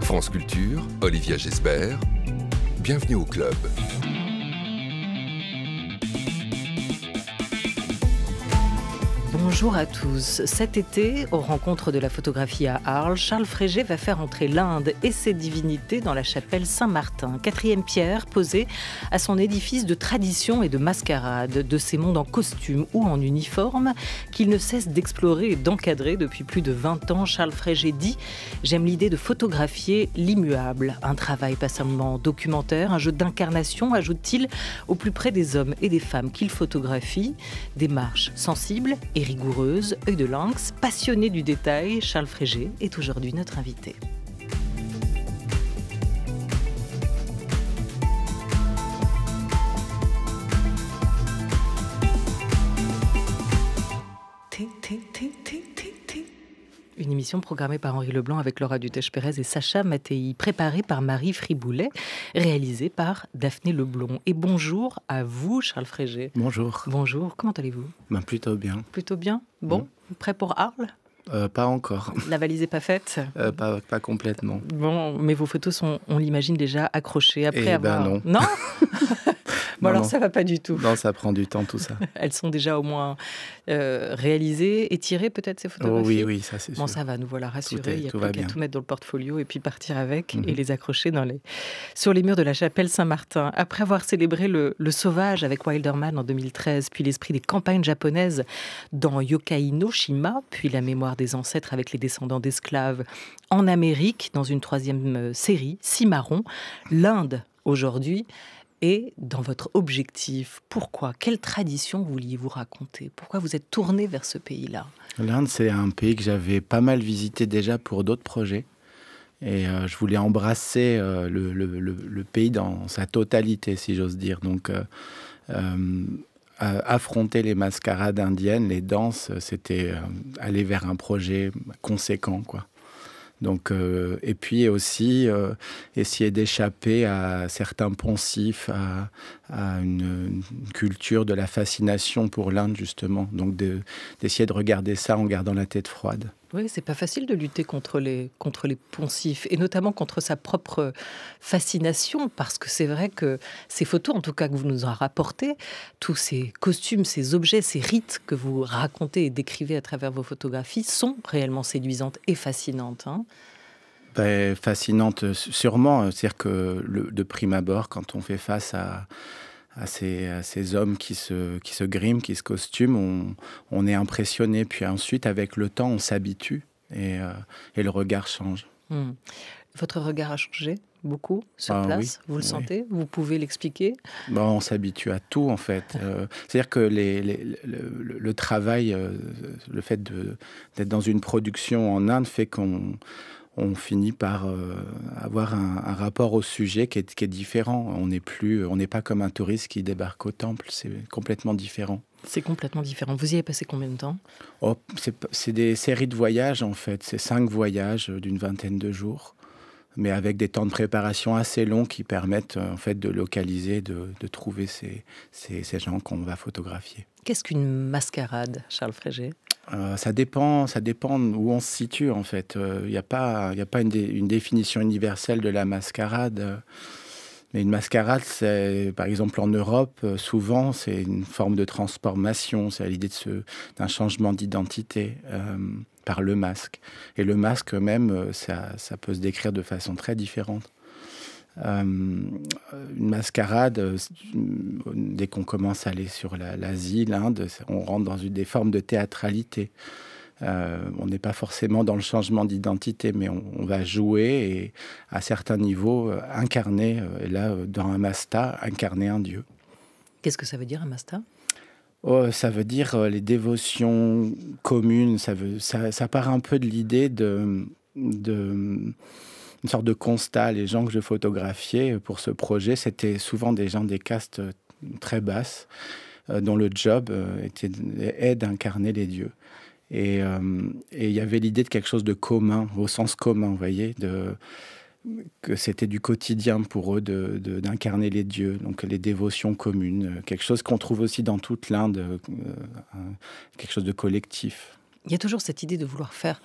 France Culture, Olivia Gesbert, bienvenue au club. Bonjour à tous. Cet été, aux rencontres de la photographie à Arles, Charles Frégé va faire entrer l'Inde et ses divinités dans la chapelle Saint-Martin, quatrième pierre posée à son édifice de tradition et de mascarade, de ces mondes en costume ou en uniforme qu'il ne cesse d'explorer et d'encadrer depuis plus de 20 ans. Charles Frégé dit J'aime l'idée de photographier l'immuable, un travail pas seulement documentaire, un jeu d'incarnation, ajoute-t-il, au plus près des hommes et des femmes qu'il photographie, des sensible sensibles et rigoureuses œil de l'anx, passionné du détail, Charles Frégé est aujourd'hui notre invité. émission programmée par Henri Leblanc avec Laura Dutèche-Pérez et Sacha Mattei, préparée par Marie Friboulet, réalisée par Daphné Leblon. Et bonjour à vous, Charles Frégé. Bonjour. Bonjour, comment allez-vous ben, Plutôt bien. Plutôt bien Bon, prêt pour Arles euh, pas encore. La valise est pas faite euh, pas, pas, complètement. Bon, mais vos photos sont, on l'imagine, déjà accrochées après Et eh ben, avoir. Ben non. Non Bon, alors ça va pas du tout. Non, ça prend du temps tout ça. Elles sont déjà au moins euh, réalisées Et tirées peut-être ces oh photographies. oui, oui, ça c'est bon, ça va, nous voilà rassurés. Il y a pas qu'à tout mettre dans le portfolio et puis partir avec mhm. et les accrocher dans les sur les murs de la chapelle Saint-Martin. Après avoir célébré le, Sauvage avec Wilderman en 2013, puis l'esprit des campagnes japonaises dans Yokai no Shima, puis la mémoire des ancêtres avec les descendants d'esclaves en Amérique dans une troisième euh, série, Cimarron, l'Inde aujourd'hui et dans votre objectif Pourquoi Quelle tradition vouliez-vous raconter Pourquoi vous êtes tourné vers ce pays-là L'Inde, c'est un pays que j'avais pas mal visité déjà pour d'autres projets. Et euh, je voulais embrasser euh, le, pays dans sa totalité, si j'ose dire. Donc, euh, affronter les mascarades indiennes, les danses, c'était aller vers un projet conséquent, quoi. Euh, et puis aussi euh, essayer d'échapper à certains pensifs, à, une, culture de la fascination pour l'Inde, justement. Donc d'essayer de regarder ça en gardant la tête froide. Oui, c'est pas facile de lutter contre les, contre les poncifs, et notamment contre sa propre fascination, parce que c'est vrai que ces photos, en tout cas que vous nous en rapportez, tous ces costumes, ces objets, ces rites que vous racontez et décrivez à travers vos photographies sont réellement séduisantes et fascinantes. Hein. Ben, fascinantes, sûrement. C'est-à-dire que le, de prime abord, quand on fait face à à ces, hommes qui se, qui se griment, qui se costument, on, on est impressionné. Puis ensuite, avec le temps, on s'habitue et, euh, et, le regard change. Hmm. Votre regard a changé beaucoup sur bah place, vous le sentez Vous pouvez l'expliquer bon, bah, On s'habitue à tout en fait. Ah. Euh, c'est-à-dire que les, le, travail, euh, le fait d'être dans une production en Inde fait qu'on on finit par euh, avoir un, rapport au sujet qui est, différent. On n'est plus, on n'est pas comme un touriste qui débarque au temple. C'est complètement différent. C'est complètement différent. Vous y avez passé combien de temps oh, C'est des séries de voyages en fait. C'est cinq voyages d'une vingtaine de jours, mais avec des temps de préparation assez longs qui permettent euh, en fait de localiser, de, trouver ces, ces gens qu'on va photographier. Qu'est-ce qu'une mascarade, Charles Frégé euh, ça dépend, ça dépend où on se situe en fait. Il euh, n'y a pas, une, définition universelle de la mascarade. Mais une mascarade, c'est, par exemple en Europe, euh, souvent c'est une forme de transformation, c'est l'idée d'un changement d'identité par le masque. Et le masque même, ça peut se décrire de façon très différente. Euh, une mascarade, euh, euh, dès qu'on commence à aller sur l'Asie, l'Inde, on rentre dans une, des formes de théâtralité. on n'est pas forcément dans le changement d'identité, mais on, va jouer et à certains niveaux incarner, et là, dans un masta, incarner un dieu. Qu'est-ce que ça veut dire un masta oh, ça veut dire les dévotions communes, ça, veut, part un peu de l'idée de une sorte de constat. Les gens que je photographiais pour ce projet, c'était souvent des gens des castes euh, très basses, euh, dont le job euh, était, est d'incarner les dieux. Et il y avait l'idée de quelque chose de commun, au sens commun, vous voyez, de, que c'était du quotidien pour eux d'incarner les dieux, donc les dévotions communes, quelque chose qu'on trouve aussi dans toute l'Inde, quelque chose de collectif. Il y a toujours cette idée de vouloir faire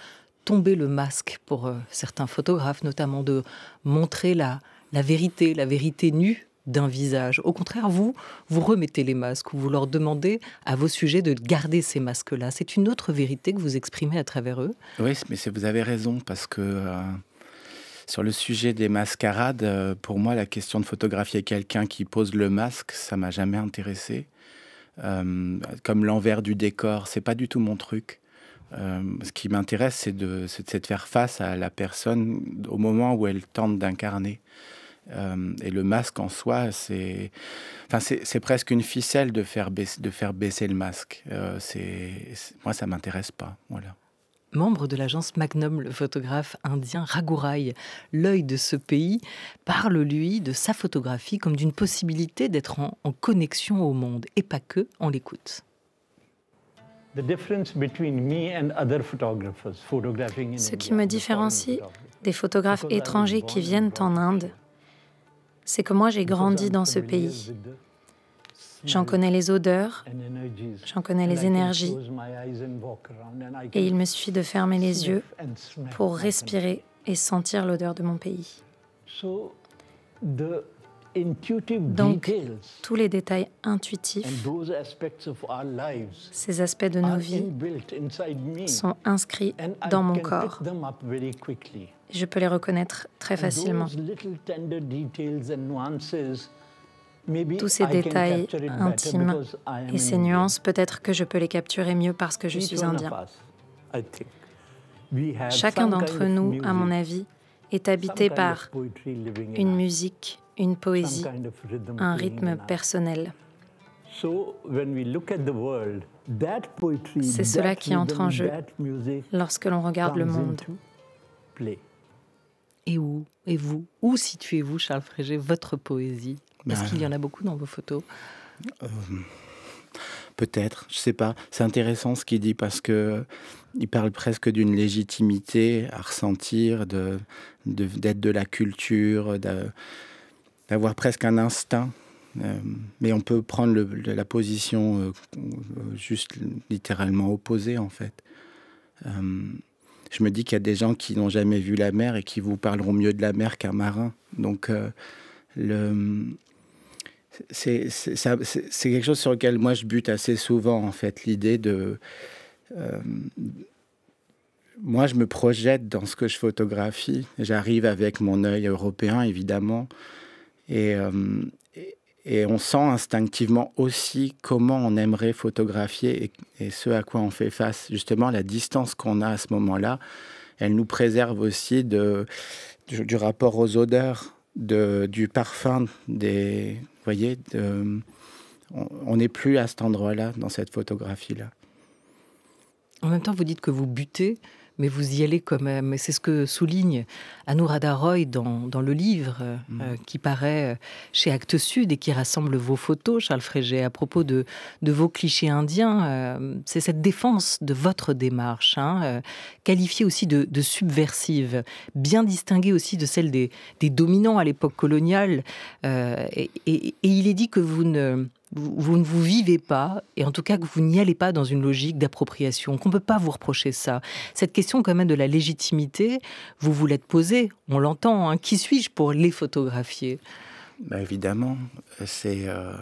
tomber le masque pour euh, certains photographes, notamment de montrer la, la vérité, la vérité nue d'un visage. Au contraire, vous, vous remettez les masques, ou vous leur demandez à vos sujets de garder ces masques-là. C'est une autre vérité que vous exprimez à travers eux. Oui, mais vous avez raison, parce que euh, sur le sujet des mascarades, euh, pour moi, la question de photographier quelqu'un qui pose le masque, ça m'a jamais intéressé. comme l'envers du décor, c'est pas du tout mon truc. Euh, ce qui m'intéresse, c'est de, faire face à la personne au moment où elle tente d'incarner. Euh, et le masque en soi, c'est, enfin, presque une ficelle de faire baisser, de faire baisser le masque. Euh, moi, ça m'intéresse pas. Voilà. Membre de l'agence Magnum, le photographe indien Raghurai, l'œil de ce pays, parle lui de sa photographie comme d'une possibilité d'être en, en connexion au monde, et pas que, on l'écoute. Ce qui me différencie des photographes étrangers qui viennent en Inde, c'est que moi j'ai grandi dans ce pays. J'en connais les odeurs, j'en connais les énergies, et il me suffit de fermer les yeux pour respirer et sentir l'odeur de mon pays. Donc, tous les détails intuitifs, ces aspects de nos vies sont inscrits dans mon corps. Je peux les reconnaître très facilement. Tous ces détails intimes et ces nuances, peut-être que je peux les capturer mieux parce que je suis indien. Chacun d'entre nous, à mon avis, est habité par une musique une poésie, un rythme personnel. C'est cela qui entre en jeu lorsque l'on regarde le monde. Et où Et vous Où situez-vous, Charles Frégé, votre poésie Parce ben, qu'il y en a beaucoup dans vos photos euh, Peut-être, je ne sais pas. C'est intéressant ce qu'il dit parce que il parle presque d'une légitimité à ressentir, de d'être de, de, la culture. De, d'avoir presque un instinct. Euh, mais on peut prendre la position euh, juste littéralement opposée, en fait. Euh, je me dis qu'il y a des gens qui n'ont jamais vu la mer et qui vous parleront mieux de la mer qu'un marin. Donc, c'est quelque chose sur lequel moi je bute assez souvent, en fait, l'idée de... moi, je me projette dans ce que je photographie. J'arrive avec mon œil européen, évidemment, euh, et, et, on sent instinctivement aussi comment on aimerait photographier et, ce à quoi on fait face. Justement, la distance qu'on a à ce moment-là, elle nous préserve aussi de, du, rapport aux odeurs, de, du parfum, des, vous voyez, on n'est plus à cet endroit-là, dans cette photographie-là. En même temps, vous dites que vous butez mais vous y allez quand même. Et c'est ce que souligne Anuradha Roy dans, dans le livre euh, mm. euh, qui paraît euh, chez Actes Sud et qui rassemble vos photos, Charles Frégé, à propos de, de vos clichés indiens. c'est cette défense de votre démarche, hein, qualifiée aussi de, subversive, bien distinguée aussi de celle des, des dominants à l'époque coloniale. et il est dit que vous ne vous, ne vous vivez pas, et en tout cas que vous n'y allez pas dans une logique d'appropriation, qu'on ne peut pas vous reprocher ça. Cette question quand même de la légitimité, vous vous l'êtes posée, on l'entend, hein. qui suis-je pour les photographier ben Évidemment, c'est euh,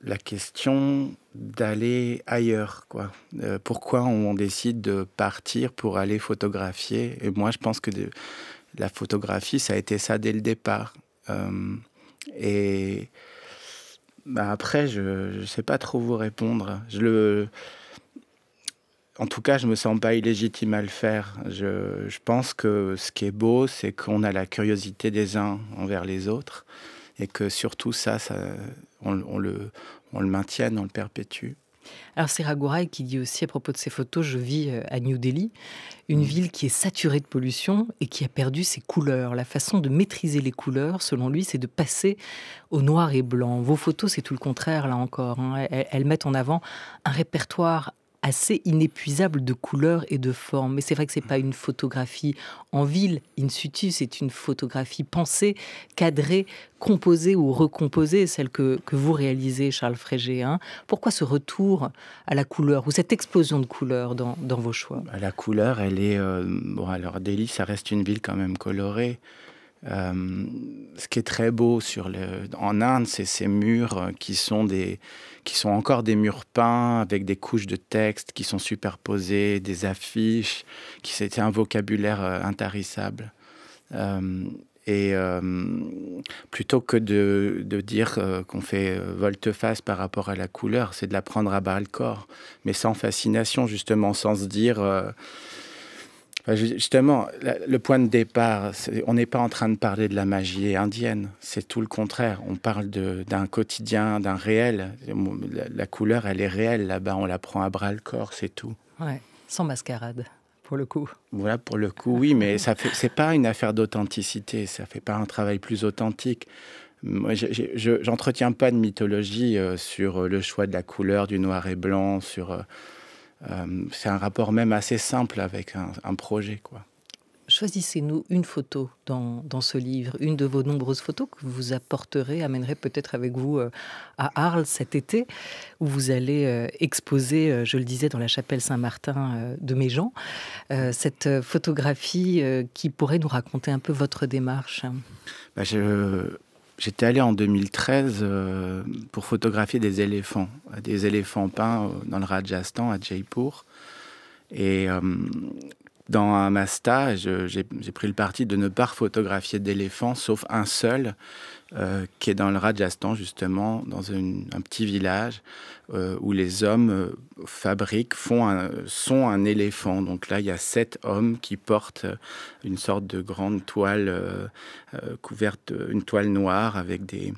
la question d'aller ailleurs. Quoi. Euh, pourquoi on décide de partir pour aller photographier Et moi, je pense que de, la photographie, ça a été ça dès le départ. Euh, et bah, après, je ne sais pas trop vous répondre. Je le... En tout cas, je ne me sens pas illégitime à le faire. Je, pense que ce qui est beau, c'est qu'on a la curiosité des uns envers les autres et que surtout ça, ça on, le, on le maintienne, on le perpétue. Alors c'est Ragouraï qui dit aussi à propos de ces photos, je vis euh, à New Delhi, une mm. ville qui est saturée de pollution et qui a perdu ses couleurs. La façon de maîtriser les couleurs, selon lui, c'est de passer au noir et blanc. Vos photos, c'est tout le contraire, là encore. Hein. Elles, mettent en avant un répertoire assez inépuisable de couleurs et de formes. Mais c'est vrai que c'est pas mm. une photographie en ville, in situ, c'est une photographie pensée, cadrée, composée ou recomposée, celle que, vous réalisez, Charles Frégé. Hein. Pourquoi ce retour à la couleur ou cette explosion de couleurs dans, vos choix bah, La couleur, elle est... Euh, bon, alors Delhi, ça reste une ville quand même colorée. Euh, ce qui est très beau sur le, en Inde, c'est ces murs euh, qui sont, des, qui sont encore des murs peints avec des couches de textes qui sont superposées, des affiches, qui c'était un vocabulaire euh, intarissable. et plutôt que de, de dire qu'on fait volte-face par rapport à la couleur, c'est de la prendre à bas le corps, mais sans fascination justement, sans se dire Justement, le point de départ, on n'est pas en train de parler de la magie indienne, c'est tout le contraire. On parle d'un quotidien, d'un réel. La, couleur, elle est réelle là-bas, on la prend à bras le corps, c'est tout. Ouais, sans mascarade pour le coup. Voilà, pour le coup, oui, mais ce n'est pas une affaire d'authenticité, ça fait pas un travail plus authentique. Moi, j'entretiens pas de mythologie euh, sur euh, le choix de la couleur, du noir et blanc, sur euh, euh, c'est un rapport même assez simple avec un, projet. quoi. Choisissez-nous une photo dans, dans, ce livre, une de vos nombreuses photos que vous apporterez, amènerez peut-être avec vous euh, à Arles cet été, où vous allez euh, exposer, je le disais, dans la chapelle Saint-Martin de Méjean, cette photographie qui pourrait nous raconter un peu votre démarche. Bah, je, J'étais allé en 2013 euh, pour photographier des éléphants, des éléphants peints euh, dans le Rajasthan à Jaipur. Et euh, dans un stage, j'ai pris le parti de ne pas photographier d'éléphants, sauf un seul, euh, qui est dans le Rajasthan, justement, dans un petit village euh, où les hommes euh, fabriquent, font sont un éléphant. Donc là, il y a sept hommes qui portent une sorte de grande toile couverte, une toile noire avec des,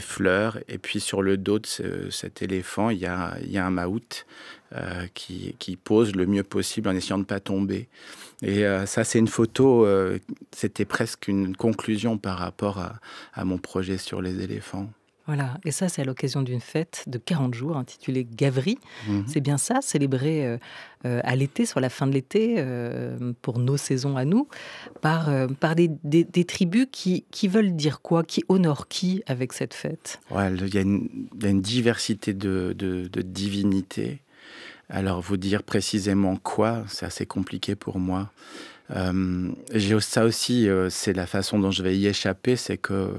fleurs. Et puis sur le dos de cet éléphant, il y a, il y a un maout euh, qui, pose le mieux possible en essayant de ne pas tomber. Et euh, ça, c'est une photo, euh, c'était presque une conclusion par rapport à, mon projet sur les éléphants. Voilà, et ça c'est à l'occasion d'une fête de 40 jours intitulée Gavri. Mhm. C'est bien ça, célébrée à l'été, sur la fin de l'été, pour nos saisons à nous, par, des, tribus qui, veulent dire quoi, qui honorent qui avec cette fête. Il y, a une diversité de, de divinités. Alors vous dire précisément quoi, c'est assez compliqué pour moi. Euh, ça aussi, euh, c'est la façon dont je vais y échapper, c'est que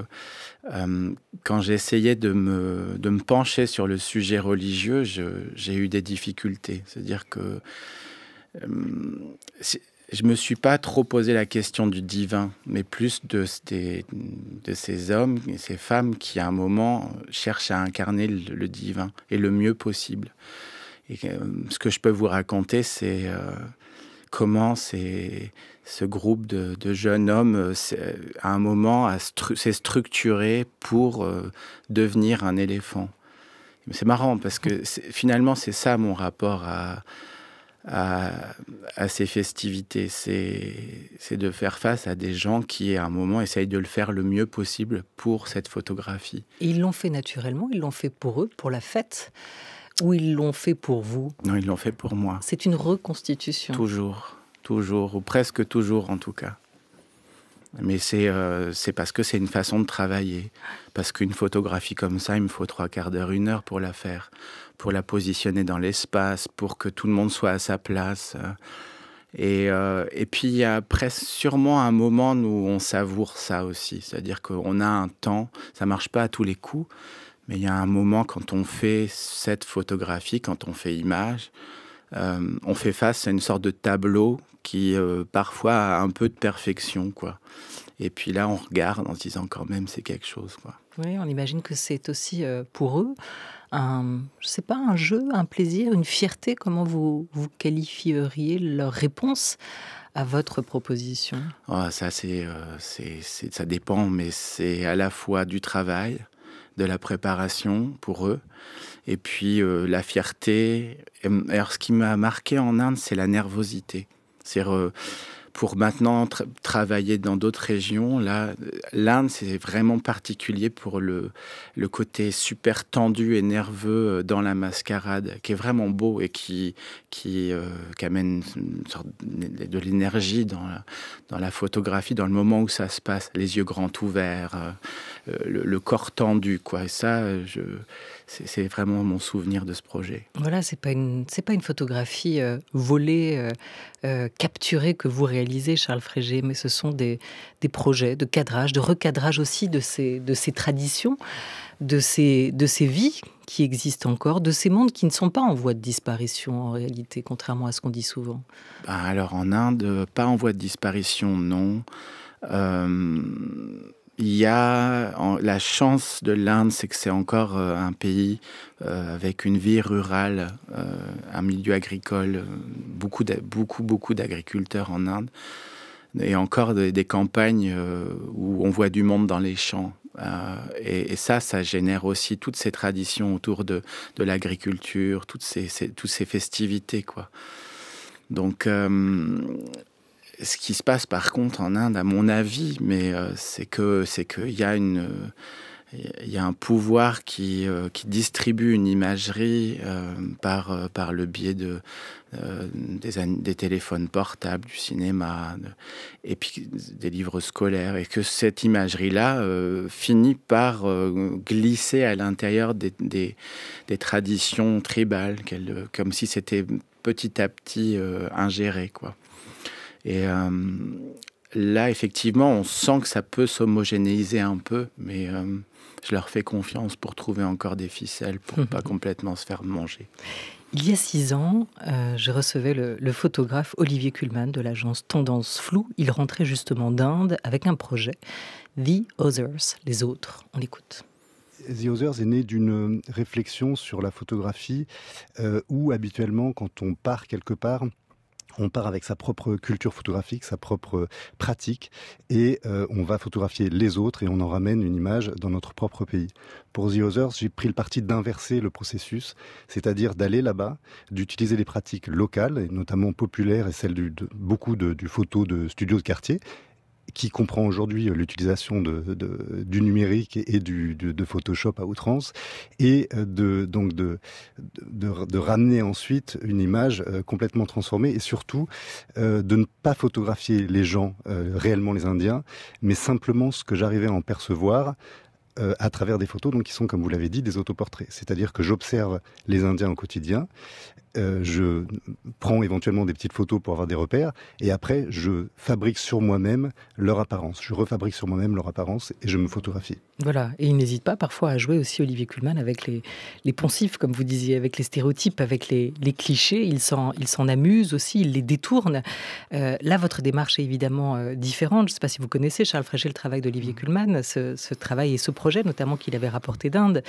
euh, quand j'ai de me, pencher sur le sujet religieux, j'ai eu des difficultés. C'est-à-dire que je me suis pas trop posé la question du divin, mais plus de, ces hommes et ces femmes qui, à un moment, cherchent à incarner le divin et le mieux possible. Et euh, ce que je peux vous raconter, c'est euh, comment ce groupe de, jeunes hommes, euh, à un moment, s'est structuré pour devenir un éléphant. C'est marrant parce que finalement, c'est ça mon rapport à, à, ces festivités. C'est de faire face à des gens qui, à un moment, essayent de le faire le mieux possible pour cette photographie. ils l'ont fait naturellement, ils l'ont fait pour eux, pour la fête. Ou ils l'ont fait pour vous Non, ils l'ont fait pour moi. C'est une reconstitution. Toujours, toujours, ou presque toujours en tout cas. Mais euh, c'est parce que c'est une façon de travailler. Parce qu'une photographie comme ça, il me faut trois quarts d'heure, une heure pour la faire, pour la positionner dans l'espace, pour que tout le monde soit à sa place. Et, euh, et puis il y a presque sûrement un moment où on savoure ça aussi. C'est-à-dire qu'on a un temps, ça marche pas à tous les coups, mais il y a un moment quand on fait cette photographie, quand on fait image, euh, on fait face à une sorte de tableau qui euh, parfois a un peu de perfection, quoi. Et puis là, on regarde en se disant quand même c'est quelque chose, quoi. Oui, on imagine que c'est aussi euh, pour eux un, je sais pas, un jeu, un plaisir, une fierté. Comment vous, vous qualifieriez leur réponse à votre proposition ah, Ça, c'est, ça dépend, mais c'est à la fois du travail, de la préparation pour eux. Et puis euh, la fierté. Alors ce qui m'a marqué en Inde, c'est la nervosité. C'est pour maintenant travailler dans d'autres régions. Là, l'Inde, c'est vraiment particulier pour le, le côté super tendu et nerveux euh, dans la mascarade, qui est vraiment beau et qui, qui, euh, qui amène une sorte de l'énergie dans la, dans la photographie, dans le moment où ça se passe. Les yeux grands ouverts, euh, le, corps tendu, quoi. Et ça, je, c'est vraiment mon souvenir de ce projet. Voilà, c'est pas une, c'est pas une photographie volée euh, capturés que vous réalisez, Charles Frégé, mais ce sont des, projets de cadrage, de recadrage aussi de ces, de ces traditions, de ces, de ces vies qui existent encore, de ces mondes qui ne sont pas en voie de disparition en réalité, contrairement à ce qu'on dit souvent ben, Alors en Inde, euh, pas en voie de disparition, non. Euh, il y a la chance de l'Inde, c'est que c'est encore euh, un pays euh, avec une vie rurale, euh, un milieu agricole, beaucoup, de, beaucoup, beaucoup d'agriculteurs en Inde, et encore des, campagnes où on voit du monde dans les champs. Et, ça, ça génère aussi toutes ces traditions autour de, de l'agriculture, toutes ces, ces, toutes ces festivités, quoi. Donc, ce qui se passe par contre en Inde, à mon avis, mais euh, c'est que c'est qu'il y a une il y un pouvoir euh, qui, distribue une imagerie euh, par, par le biais de, des, téléphones portables, du cinéma, et puis des livres scolaires, et que cette imagerie-là finit par glisser à l'intérieur des, des, traditions tribales, comme si c'était petit à petit ingéré. Quoi. Et euh, là, effectivement, on sent que ça peut s'homogénéiser un peu, mais euh, je leur fais confiance pour trouver encore des ficelles pour pas complètement se faire manger. Il y a six ans, euh, je recevais le, photographe Olivier Kuhlmann de l'agence Tendance Flou. Il rentrait justement d'Inde avec un projet, The Others, les autres. On l'écoute. The Others est né d'une réflexion sur la photographie où habituellement, quand on part quelque part, on part avec sa propre culture photographique, sa propre pratique, et euh, on va photographier les autres et on en ramène une image dans notre propre pays. Pour The Others, j'ai pris le parti d'inverser le processus, c'est-à-dire d'aller là-bas, d'utiliser les pratiques locales, et notamment populaires et celles de, beaucoup de, du photo de studios de quartier, qui comprend aujourd'hui euh, l'utilisation du numérique et de, Photoshop à outrance, et euh, de, donc de, ramener ensuite une image euh, complètement transformée, et surtout de ne pas photographier les gens, réellement les Indiens, mais simplement ce que j'arrivais à en percevoir à travers des photos donc qui sont comme vous l'avez dit des autoportraits c'est-à-dire que j'observe les indiens au quotidien euh, je prends éventuellement des petites photos pour avoir des repères, et après, je fabrique sur moi-même leur apparence. Je refabrique sur moi-même leur apparence et je me photographie. Voilà, et il n'hésite pas parfois à jouer aussi Olivier Kuhlmann avec les, les poncifs, comme vous disiez, avec les stéréotypes, avec les, clichés. Il s'en, il s'en amuse aussi, il les détourne. Euh, là, votre démarche est évidemment euh, différente. Je ne sais pas si vous connaissez, Charles Fréchet, le travail d'Olivier mm. Kuhlmann, ce, ce travail et ce projet notamment qu'il avait rapporté d'Inde.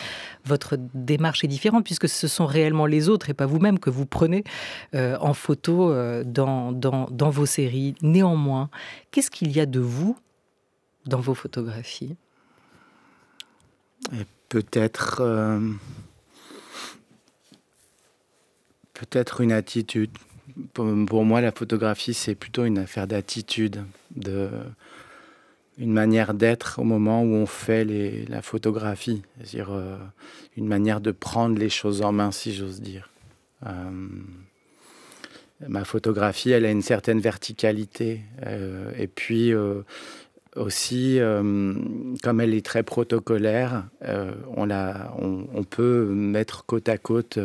Votre démarche est différente puisque ce sont réellement les autres et pas vous-même que vous prenez euh, en photo euh, dans, dans, vos séries. Néanmoins, qu'est-ce qu'il y a de vous dans vos photographies Peut-être euh, peut-être une attitude. Pour, moi, la photographie, c'est plutôt une affaire d'attitude, de une manière d'être au moment où on fait les, la photographie, c'est-à-dire une manière de prendre les choses en main, si j'ose dire. Euh, ma photographie, elle a une certaine verticalité. Euh, et puis euh, aussi, comme elle est très protocolaire, on, la, on, peut mettre côte à côte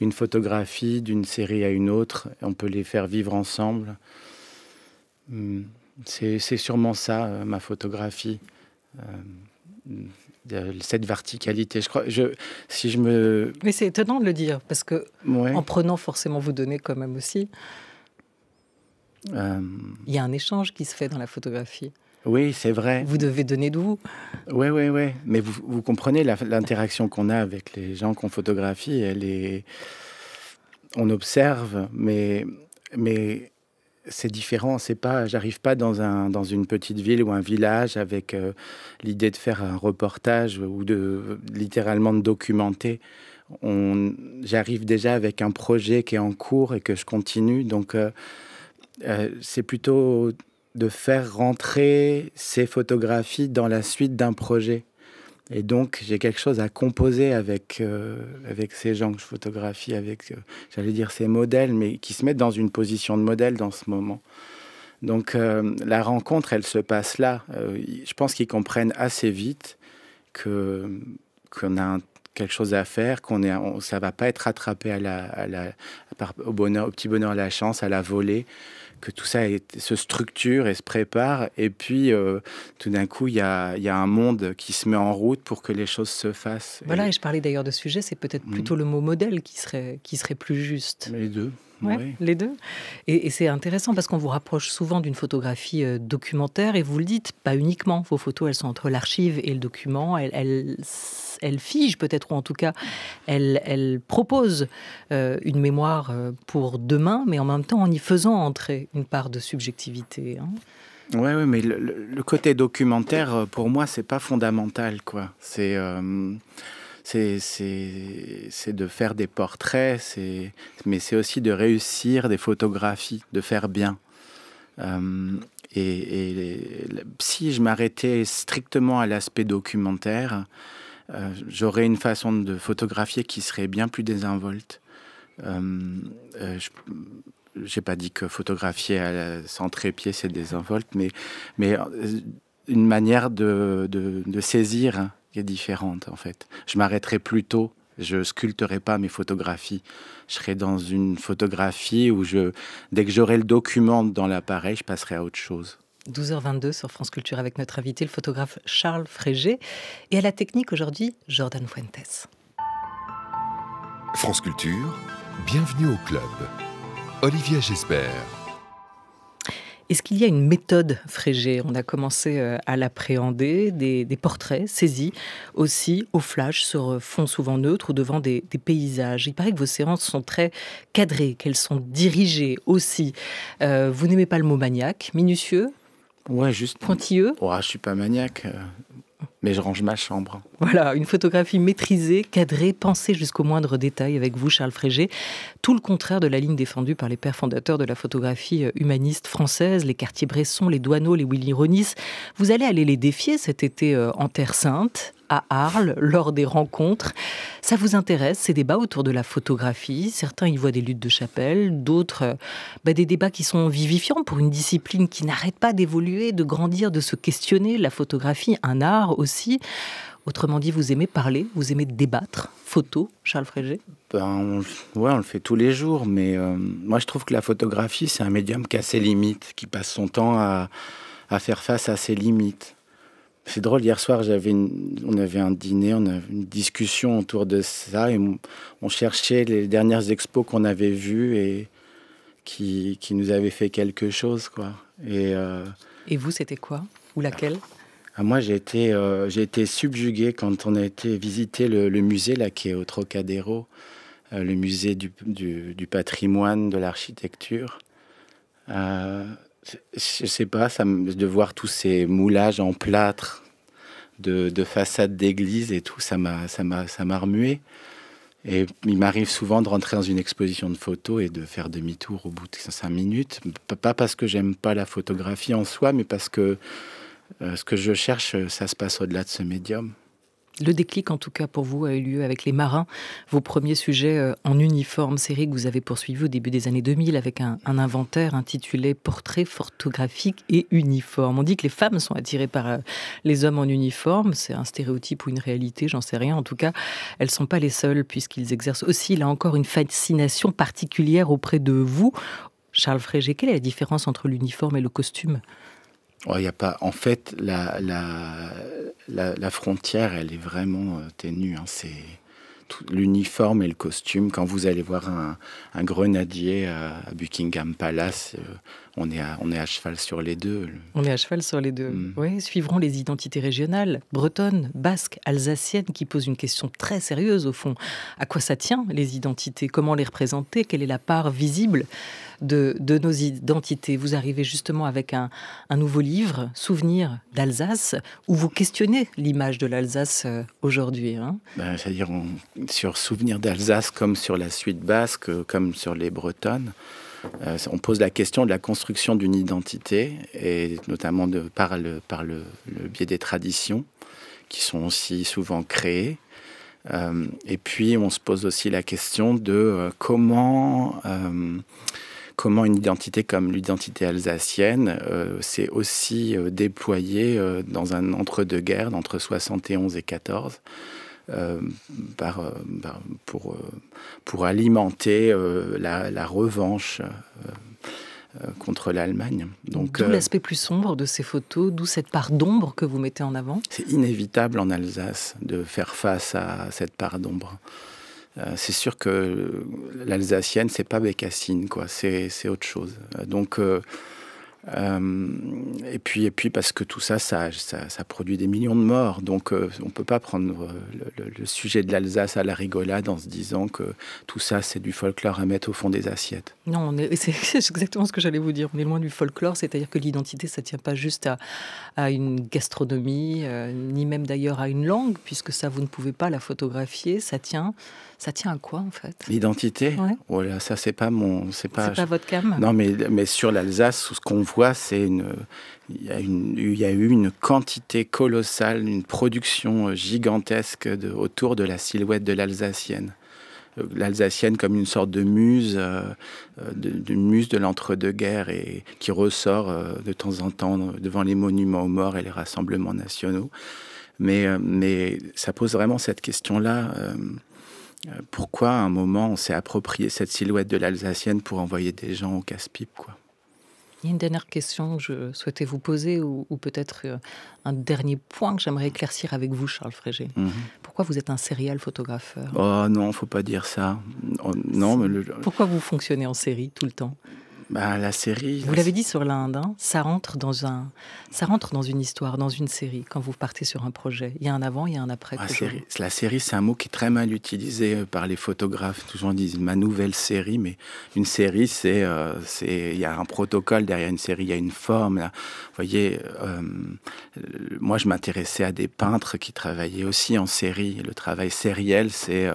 une photographie d'une série à une autre, on peut les faire vivre ensemble. Hmm. C'est sûrement ça, ma photographie cette verticalité. Je crois, je, si je me. Mais c'est étonnant de le dire parce que en prenant forcément vos données quand même aussi, euh, il y a un échange qui se fait dans la photographie. Oui, c'est vrai. Vous devez donner de vous. Oui, oui, oui. Mais vous, vous comprenez l'interaction qu'on a avec les gens qu'on photographie. Elle est, on observe, mais mais c'est différent. C'est pas, j'arrive pas dans un dans une petite ville ou un village avec euh, l'idée de faire un reportage ou de littéralement de documenter. On, j'arrive déjà avec un projet qui est en cours et que je continue. Donc euh, euh, c'est plutôt de faire rentrer ces photographies dans la suite d'un projet. Et donc, j'ai quelque chose à composer avec, euh, avec ces gens que je photographie, avec, euh, j'allais dire, ces modèles, mais qui se mettent dans une position de modèle dans ce moment. Donc, euh, la rencontre, elle se passe là. je pense qu'ils comprennent assez vite que qu'on a quelque chose à faire, qu'on est, ça va pas être rattrapé à au bonheur, au petit bonheur, à la chance, à la volée que tout ça se structure et se prépare. Et puis, euh, tout d'un coup, il y a, un monde qui se met en route pour que les choses se fassent. Voilà, et, je parlais d'ailleurs de sujet, c'est peut-être mm. plutôt le mot modèle qui serait, qui serait plus juste. Les deux les deux. Et, c'est intéressant parce qu'on vous rapproche souvent d'une photographie euh, documentaire et vous le dites, pas uniquement. Vos photos, elles sont entre l'archive et le document. Elles, elles, figent peut-être, ou en tout cas, elles, proposent euh, une mémoire euh, pour demain, mais en même temps en y faisant entrer une part de subjectivité. Hein. Oui, mais le, côté documentaire, pour moi, c'est pas fondamental, quoi. C'est c'est de faire des portraits, mais c'est aussi de réussir des photographies, de faire bien. Euh, et, si je m'arrêtais strictement à l'aspect documentaire, euh, j'aurais une façon de photographier qui serait bien plus désinvolte. Euh, je j'ai pas dit que photographier sans trépied c'est désinvolte, mais, mais une manière de, de saisir qui est différente en fait. Je m'arrêterai plus tôt, je sculpterai pas mes photographies. Je serai dans une photographie où je, dès que j'aurai le document dans l'appareil, je passerai à autre chose. 12h22 sur France Culture avec notre invité, le photographe Charles Frégé. Et à la technique aujourd'hui, Jordan Fuentes. France Culture, bienvenue au club. Olivier j'espère. Est-ce qu'il y a une méthode Frégé On a commencé euh, à l'appréhender, des, portraits saisis aussi au flash sur fond souvent neutre ou devant des, paysages. Il paraît que vos séances sont très cadrées, qu'elles sont dirigées aussi. Euh, vous n'aimez pas le mot maniaque, minutieux Ouais, juste. Pointilleux Je je suis pas maniaque. Euh, mais je range ma chambre. Voilà, une photographie maîtrisée, cadrée, pensée jusqu'au moindre détail avec vous, Charles Frégé. Tout le contraire de la ligne défendue par les pères fondateurs de la photographie humaniste française, les quartiers Bresson, les Douaneaux, les Willy Ronis. Vous allez aller les défier cet été euh, en Terre Sainte à Arles lors des rencontres. Ça vous intéresse, ces débats autour de la photographie Certains y voient des luttes de chapelle, d'autres euh, bah, des débats qui sont vivifiants pour une discipline qui n'arrête pas d'évoluer, de grandir, de se questionner. La photographie, un art aussi. Autrement dit, vous aimez parler, vous aimez débattre, photo, Charles Frégé ben, on, ouais, on le fait tous les jours, mais euh, moi je trouve que la photographie, c'est un médium qui a ses limites, qui passe son temps à faire face à ses limites. C'est drôle, hier soir, j'avais on avait un dîner, on avait une discussion autour de ça, et on, cherchait les dernières expos qu'on avait vues et qui, nous avaient fait quelque chose. Quoi. Et, euh, vous, c'était quoi Ou laquelle ah, Moi, j'ai été, euh, été subjugué quand on a été visiter le, musée là, qui est au Trocadéro, euh, le musée du, du, du patrimoine, de l'architecture. Je sais pas, de voir tous ces moulages en plâtre de, de façades d'églises et tout, ça m'a, ça remué. Et il m'arrive souvent de rentrer dans une exposition de photos et de faire demi-tour au bout de 5 minutes. Pas parce que j'aime pas la photographie en soi, mais parce que euh, ce que je cherche, ça se passe au-delà de ce médium. Le déclic, en tout cas, pour vous, a eu lieu avec les marins. Vos premiers sujets euh, en uniforme, série que vous avez poursuivi au début des années 2000 avec un, inventaire intitulé Portrait photographique et uniforme. On dit que les femmes sont attirées par euh, les hommes en uniforme. C'est un stéréotype ou une réalité, j'en sais rien. En tout cas, elles ne sont pas les seules puisqu'ils exercent aussi, là encore, une fascination particulière auprès de vous. Charles Frégé, quelle est la différence entre l'uniforme et le costume a pas... En fait, la, frontière, elle est vraiment euh, ténue. Hein. C'est l'uniforme et le costume. Quand vous allez voir un, grenadier à, Buckingham Palace, euh, on, est à, cheval sur les deux. On est à cheval sur les deux. Mm. suivront les identités régionales, bretonnes, basques, alsaciennes, qui posent une question très sérieuse au fond. À quoi ça tient les identités Comment les représenter Quelle est la part visible de, nos identités. Vous arrivez justement avec un, nouveau livre, Souvenir d'Alsace, où vous questionnez l'image de l'Alsace euh, aujourd'hui. Hein. Ben, c'est-à-dire sur Souvenir d'Alsace comme sur la suite basque, euh, comme sur les bretonnes. Euh, on pose la question de la construction d'une identité, et notamment par, le, biais des traditions, qui sont aussi souvent créées. et puis, on se pose aussi la question de comment comment une identité comme l'identité alsacienne euh, s'est aussi euh, déployée euh, dans un entre-deux-guerres, entre 71 et 14. pour, pour alimenter la, revanche contre l'Allemagne. Donc, d'où l'aspect plus sombre de ces photos, d'où cette part d'ombre que vous mettez en avant C'est inévitable en Alsace de faire face à cette part d'ombre. Euh, c'est sûr que l'alsacienne, c'est pas Bécassine, quoi. C'est autre chose. Donc, euh, euh, et puis, puis parce que tout ça ça, produit des millions de morts. Donc, on ne peut pas prendre le, sujet de l'Alsace à la rigolade en se disant que tout ça, c'est du folklore à mettre au fond des assiettes. Non, c'est exactement ce que j'allais vous dire. On est loin du folklore, c'est-à-dire que l'identité, ça tient pas juste à une gastronomie, ni même d'ailleurs à une langue, puisque ça, vous ne pouvez pas la photographier. Ça tient ça tient à quoi en fait L'identité Voilà, oh ça c'est pas mon, c'est pas. pas votre cam. Non, mais mais sur l'Alsace, ce qu'on voit, c'est une, il y a eu une quantité colossale, une production euh, gigantesque autour de la silhouette de l'alsacienne euh, l'alsacienne comme une sorte de muse, une euh, muse de l'entre-deux-guerres et qui ressort de temps en temps devant les monuments aux morts et les rassemblements nationaux. Mais, mais ça pose vraiment cette question-là euh, pourquoi à un moment on s'est approprié cette silhouette de l'Alsacienne pour envoyer des gens au casse-pipe quoi. Il y a une dernière question que je souhaitais vous poser, ou, peut-être euh, un dernier point que j'aimerais éclaircir avec vous, Charles Frégé. Mhm. Pourquoi vous êtes un serial photographe Oh non, faut pas dire ça. Oh, non, mais Pourquoi vous fonctionnez en série tout le temps bah, la série. Vous l'avez dit sur l'Inde, hein, ça rentre dans un, ça rentre dans une histoire, dans une série. Quand vous partez sur un projet, il y a un avant, il y a un après. La série, c'est un mot qui est très mal utilisé euh, par les photographes. Toujours disent ma nouvelle série, mais une série, euh, c'est, il y a un protocole derrière une série, il y a une forme. Vous voyez, euh, moi, je m'intéressais à des peintres qui travaillaient aussi en série. Le travail sériel, c'est,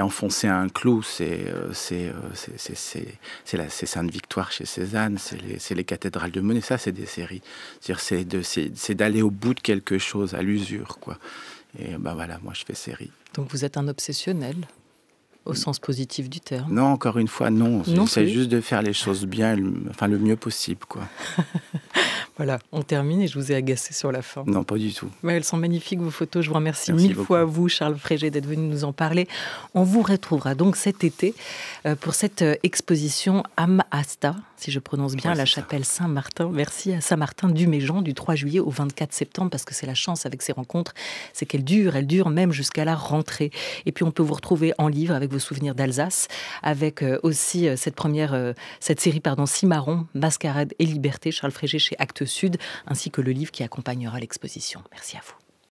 enfoncer un clou, c'est, c'est, c'est, c'est, c'est la, c'est chez Cézanne, c'est les, cathédrales de Monet, ça c'est des séries. C'est d'aller au bout de quelque chose, à l'usure. quoi. Et ben voilà, moi je fais série. Donc vous êtes un obsessionnel au sens positif du terme. Non, encore une fois, non. non essaie juste de faire les choses bien, enfin le mieux possible, quoi. voilà, on termine et je vous ai agacé sur la fin. Non, pas du tout. Mais elles sont magnifiques, vos photos. Je vous remercie mille fois à vous, Charles Frégé, d'être venu nous en parler. On vous retrouvera donc cet été euh, pour cette euh, exposition Am Asta, si je prononce bien, la chapelle Saint-Martin. Merci à Saint-Martin du Méjean du 3 juillet au 24 septembre, parce que c'est la chance avec ces rencontres, c'est qu'elles durent, elles durent même jusqu'à la rentrée. Et puis on peut vous retrouver en livre avec vos souvenirs d'Alsace, avec euh, aussi euh, cette première, euh, cette série, pardon, Cimarron, Mascarade et Liberté, Charles Frégé chez Actes Sud, ainsi que le livre qui accompagnera l'exposition. Merci à vous.